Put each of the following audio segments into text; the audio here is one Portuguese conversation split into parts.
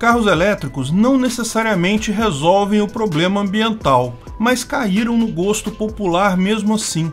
Carros elétricos não necessariamente resolvem o problema ambiental, mas caíram no gosto popular mesmo assim.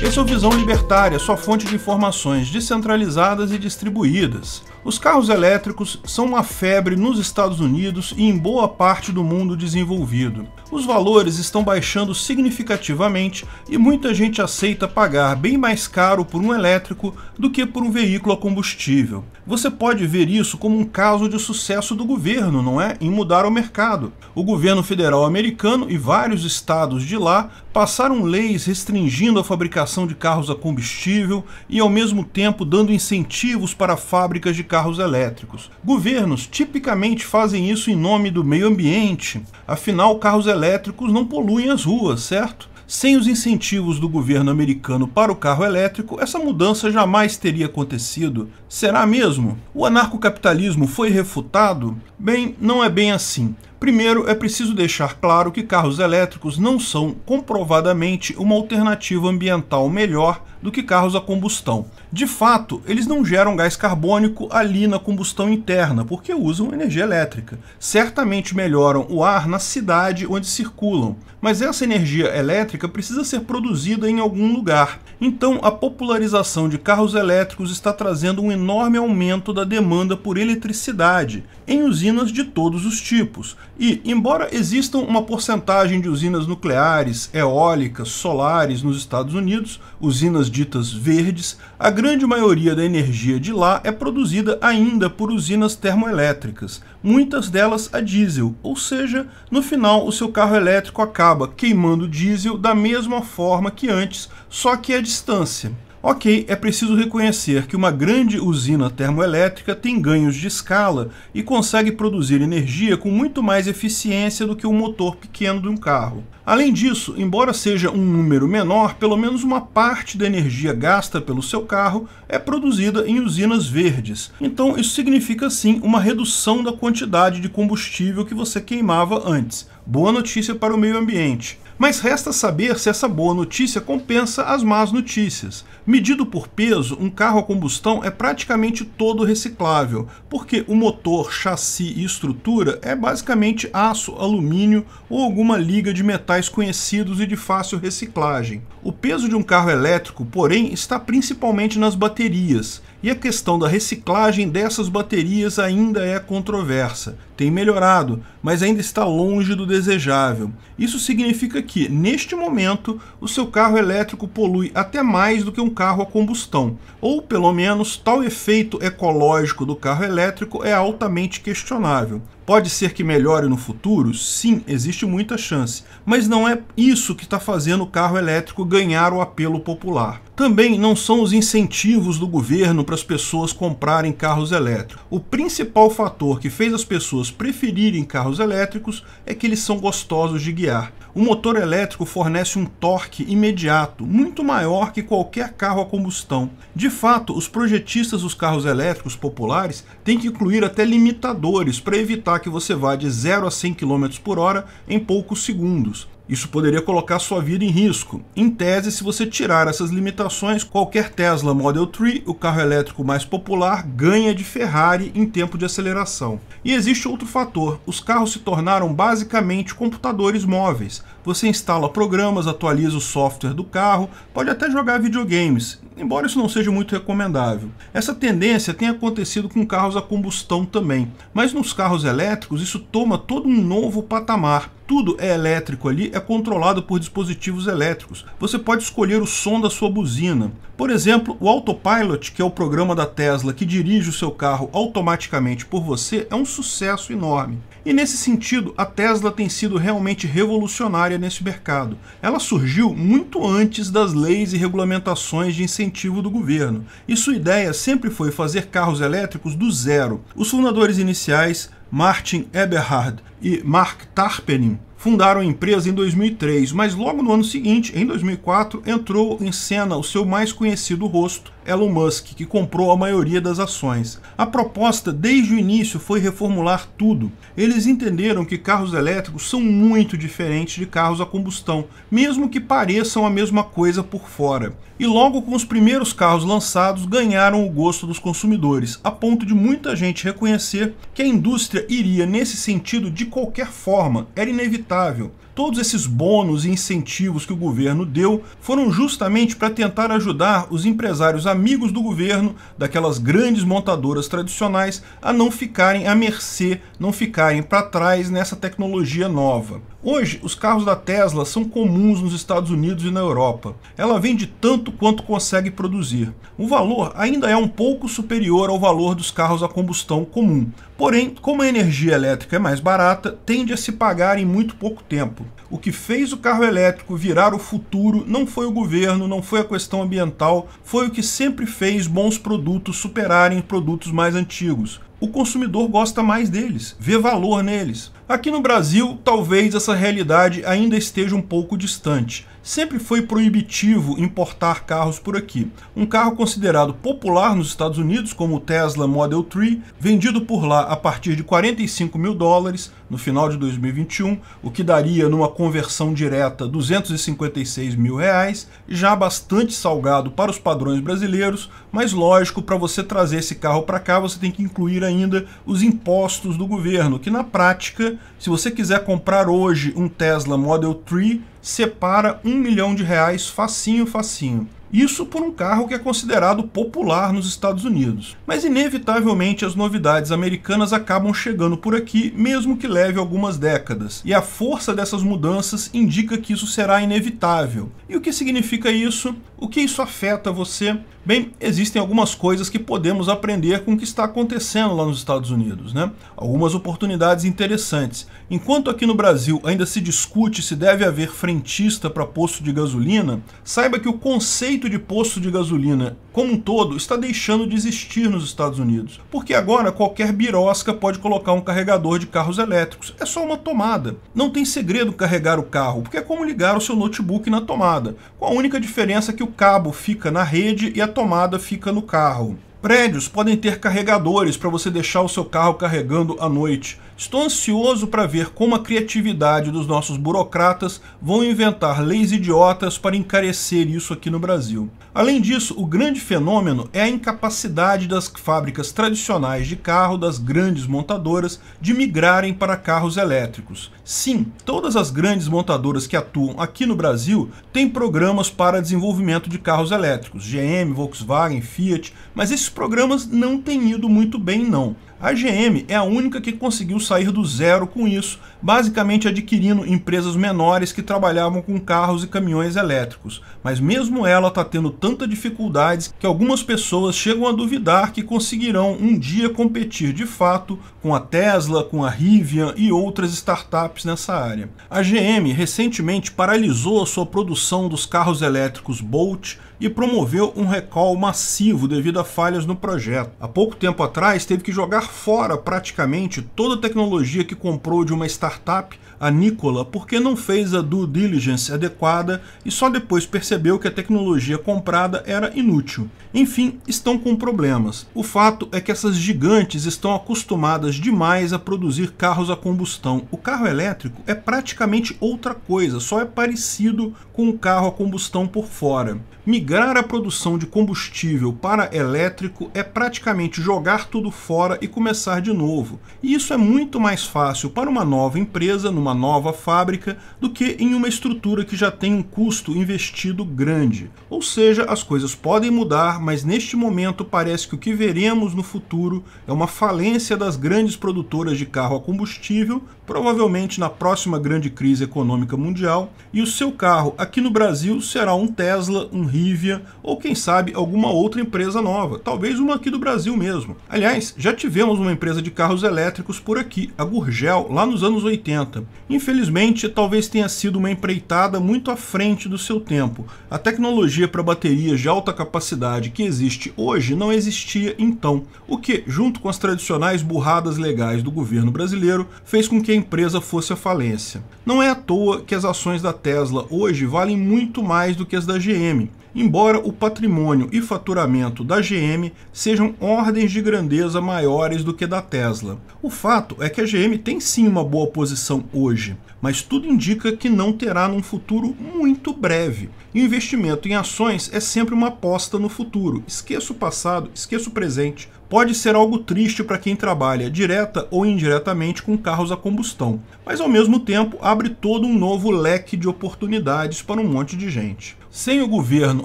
Esse é o Visão Libertária, sua fonte de informações descentralizadas e distribuídas. Os carros elétricos são uma febre nos Estados Unidos e em boa parte do mundo desenvolvido. Os valores estão baixando significativamente e muita gente aceita pagar bem mais caro por um elétrico do que por um veículo a combustível. Você pode ver isso como um caso de sucesso do governo, não é? Em mudar o mercado. O governo federal americano e vários estados de lá passaram leis restringindo a fabricação de carros a combustível e ao mesmo tempo dando incentivos para fábricas de carros elétricos. Governos tipicamente fazem isso em nome do meio ambiente, afinal, carros elétricos não poluem as ruas, certo? Sem os incentivos do governo americano para o carro elétrico, essa mudança jamais teria acontecido. Será mesmo? O anarcocapitalismo foi refutado? Bem, não é bem assim. Primeiro, é preciso deixar claro que carros elétricos não são comprovadamente uma alternativa ambiental melhor do que carros a combustão. De fato, eles não geram gás carbônico ali na combustão interna, porque usam energia elétrica. Certamente melhoram o ar na cidade onde circulam, mas essa energia elétrica precisa ser produzida em algum lugar. Então, a popularização de carros elétricos está trazendo um enorme aumento da demanda por eletricidade em usinas de todos os tipos, e, embora existam uma porcentagem de usinas nucleares, eólicas, solares nos Estados Unidos, usinas ditas verdes, a grande maioria da energia de lá é produzida ainda por usinas termoelétricas, muitas delas a diesel, ou seja, no final o seu carro elétrico acaba queimando diesel da mesma forma que antes, só que a distância. Ok, é preciso reconhecer que uma grande usina termoelétrica tem ganhos de escala e consegue produzir energia com muito mais eficiência do que o um motor pequeno de um carro. Além disso, embora seja um número menor, pelo menos uma parte da energia gasta pelo seu carro é produzida em usinas verdes. Então, isso significa sim uma redução da quantidade de combustível que você queimava antes. Boa notícia para o meio ambiente. Mas resta saber se essa boa notícia compensa as más notícias. Medido por peso, um carro a combustão é praticamente todo reciclável, porque o motor, chassi e estrutura é basicamente aço, alumínio ou alguma liga de metais conhecidos e de fácil reciclagem. O peso de um carro elétrico, porém, está principalmente nas baterias, e a questão da reciclagem dessas baterias ainda é controversa. Tem melhorado, mas ainda está longe do desejável. Isso significa que, neste momento, o seu carro elétrico polui até mais do que um carro a combustão, ou pelo menos tal efeito ecológico do carro elétrico é altamente questionável. Pode ser que melhore no futuro? Sim, existe muita chance. Mas não é isso que está fazendo o carro elétrico ganhar o apelo popular. Também não são os incentivos do governo para as pessoas comprarem carros elétricos. O principal fator que fez as pessoas preferirem carros elétricos é que eles são gostosos de guiar. O motor elétrico fornece um torque imediato, muito maior que qualquer carro a combustão. De fato, os projetistas dos carros elétricos populares têm que incluir até limitadores para evitar que você vá de 0 a 100 km por hora em poucos segundos. Isso poderia colocar sua vida em risco. Em tese, se você tirar essas limitações, qualquer Tesla Model 3, o carro elétrico mais popular, ganha de Ferrari em tempo de aceleração. E existe outro fator: os carros se tornaram basicamente computadores móveis. Você instala programas, atualiza o software do carro, pode até jogar videogames, embora isso não seja muito recomendável. Essa tendência tem acontecido com carros a combustão também, mas nos carros elétricos isso toma todo um novo patamar. Tudo é elétrico ali, é controlado por dispositivos elétricos. Você pode escolher o som da sua buzina. Por exemplo, o Autopilot, que é o programa da Tesla que dirige o seu carro automaticamente por você, é um sucesso enorme. E nesse sentido, a Tesla tem sido realmente revolucionária nesse mercado. Ela surgiu muito antes das leis e regulamentações de incentivo do governo. E sua ideia sempre foi fazer carros elétricos do zero. Os fundadores iniciais Martin Eberhard e Mark Tarpening fundaram a empresa em 2003, mas logo no ano seguinte, em 2004, entrou em cena o seu mais conhecido rosto, Elon Musk, que comprou a maioria das ações. A proposta desde o início foi reformular tudo. Eles entenderam que carros elétricos são muito diferentes de carros a combustão, mesmo que pareçam a mesma coisa por fora. E logo com os primeiros carros lançados ganharam o gosto dos consumidores, a ponto de muita gente reconhecer que a indústria iria nesse sentido de qualquer forma, era inevitável. Todos esses bônus e incentivos que o governo deu foram justamente para tentar ajudar os empresários amigos do governo, daquelas grandes montadoras tradicionais, a não ficarem à mercê, não ficarem para trás nessa tecnologia nova. Hoje, os carros da Tesla são comuns nos Estados Unidos e na Europa. Ela vende tanto quanto consegue produzir. O valor ainda é um pouco superior ao valor dos carros a combustão comum. Porém, como a energia elétrica é mais barata, tende a se pagar em muito pouco tempo. O que fez o carro elétrico virar o futuro não foi o governo, não foi a questão ambiental, foi o que sempre fez bons produtos superarem produtos mais antigos. O consumidor gosta mais deles, vê valor neles. Aqui no Brasil, talvez essa realidade ainda esteja um pouco distante. Sempre foi proibitivo importar carros por aqui. Um carro considerado popular nos Estados Unidos, como o Tesla Model 3, vendido por lá a partir de 45 mil dólares no final de 2021, o que daria numa conversão direta 256 mil reais, já bastante salgado para os padrões brasileiros, mas lógico, para você trazer esse carro para cá, você tem que incluir ainda os impostos do governo, que na prática, se você quiser comprar hoje um Tesla Model 3, separa um milhão de reais facinho, facinho. Isso por um carro que é considerado popular nos Estados Unidos. Mas inevitavelmente as novidades americanas acabam chegando por aqui, mesmo que leve algumas décadas. E a força dessas mudanças indica que isso será inevitável. E o que significa isso? O que isso afeta você? Bem, existem algumas coisas que podemos aprender com o que está acontecendo lá nos Estados Unidos, né? Algumas oportunidades interessantes. Enquanto aqui no Brasil ainda se discute se deve haver frentista para posto de gasolina, saiba que o conceito conceito de posto de gasolina como um todo está deixando de existir nos Estados Unidos, porque agora qualquer birosca pode colocar um carregador de carros elétricos, é só uma tomada. Não tem segredo carregar o carro, porque é como ligar o seu notebook na tomada, com a única diferença é que o cabo fica na rede e a tomada fica no carro. Prédios podem ter carregadores para você deixar o seu carro carregando à noite. Estou ansioso para ver como a criatividade dos nossos burocratas vão inventar leis idiotas para encarecer isso aqui no Brasil. Além disso, o grande fenômeno é a incapacidade das fábricas tradicionais de carro das grandes montadoras de migrarem para carros elétricos. Sim, todas as grandes montadoras que atuam aqui no Brasil têm programas para desenvolvimento de carros elétricos, GM, Volkswagen, Fiat, mas esse programas não têm ido muito bem, não. A GM é a única que conseguiu sair do zero com isso, basicamente adquirindo empresas menores que trabalhavam com carros e caminhões elétricos. Mas mesmo ela está tendo tanta dificuldades que algumas pessoas chegam a duvidar que conseguirão um dia competir de fato com a Tesla, com a Rivian e outras startups nessa área. A GM recentemente paralisou a sua produção dos carros elétricos Bolt e promoveu um recall massivo devido a falhas no projeto. Há pouco tempo atrás teve que jogar jogar fora praticamente toda a tecnologia que comprou de uma startup, a Nikola, porque não fez a due diligence adequada e só depois percebeu que a tecnologia comprada era inútil. Enfim, estão com problemas. O fato é que essas gigantes estão acostumadas demais a produzir carros a combustão. O carro elétrico é praticamente outra coisa, só é parecido com o carro a combustão por fora. Migrar a produção de combustível para elétrico é praticamente jogar tudo fora e começar de novo. E isso é muito mais fácil para uma nova empresa, numa nova fábrica, do que em uma estrutura que já tem um custo investido grande. Ou seja, as coisas podem mudar, mas neste momento parece que o que veremos no futuro é uma falência das grandes produtoras de carro a combustível, provavelmente na próxima grande crise econômica mundial, e o seu carro aqui no Brasil será um Tesla, um Rivia ou quem sabe alguma outra empresa nova, talvez uma aqui do Brasil mesmo. Aliás, já tivemos uma empresa de carros elétricos por aqui, a Gurgel, lá nos anos 80. Infelizmente, talvez tenha sido uma empreitada muito à frente do seu tempo. A tecnologia para baterias de alta capacidade que existe hoje não existia então, o que, junto com as tradicionais burradas legais do governo brasileiro, fez com que a empresa fosse à falência. Não é à toa que as ações da Tesla hoje valem muito mais do que as da GM embora o patrimônio e faturamento da GM sejam ordens de grandeza maiores do que da Tesla. O fato é que a GM tem sim uma boa posição hoje, mas tudo indica que não terá num futuro muito breve. E o investimento em ações é sempre uma aposta no futuro. Esqueça o passado, esqueça o presente, pode ser algo triste para quem trabalha direta ou indiretamente com carros a combustão, mas ao mesmo tempo abre todo um novo leque de oportunidades para um monte de gente. Sem o governo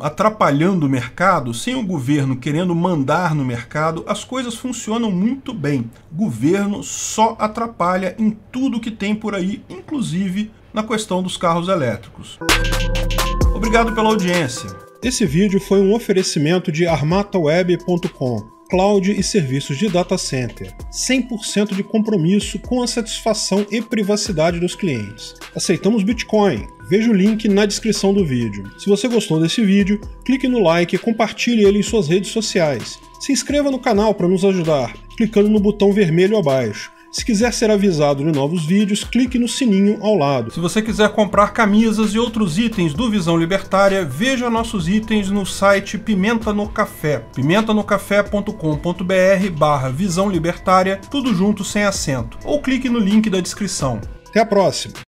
atrapalhando o mercado, sem o governo querendo mandar no mercado, as coisas funcionam muito bem. O governo só atrapalha em tudo que tem por aí, inclusive na questão dos carros elétricos. Obrigado pela audiência. Esse vídeo foi um oferecimento de armataweb.com cloud e serviços de data center, 100% de compromisso com a satisfação e privacidade dos clientes. Aceitamos Bitcoin. Veja o link na descrição do vídeo. Se você gostou desse vídeo, clique no like e compartilhe ele em suas redes sociais. Se inscreva no canal para nos ajudar, clicando no botão vermelho abaixo se quiser ser avisado de novos vídeos, clique no sininho ao lado. Se você quiser comprar camisas e outros itens do Visão Libertária, veja nossos itens no site Pimenta no Café, pimentanocafé.com.br barra Visão Libertária, tudo junto sem acento, ou clique no link da descrição. Até a próxima!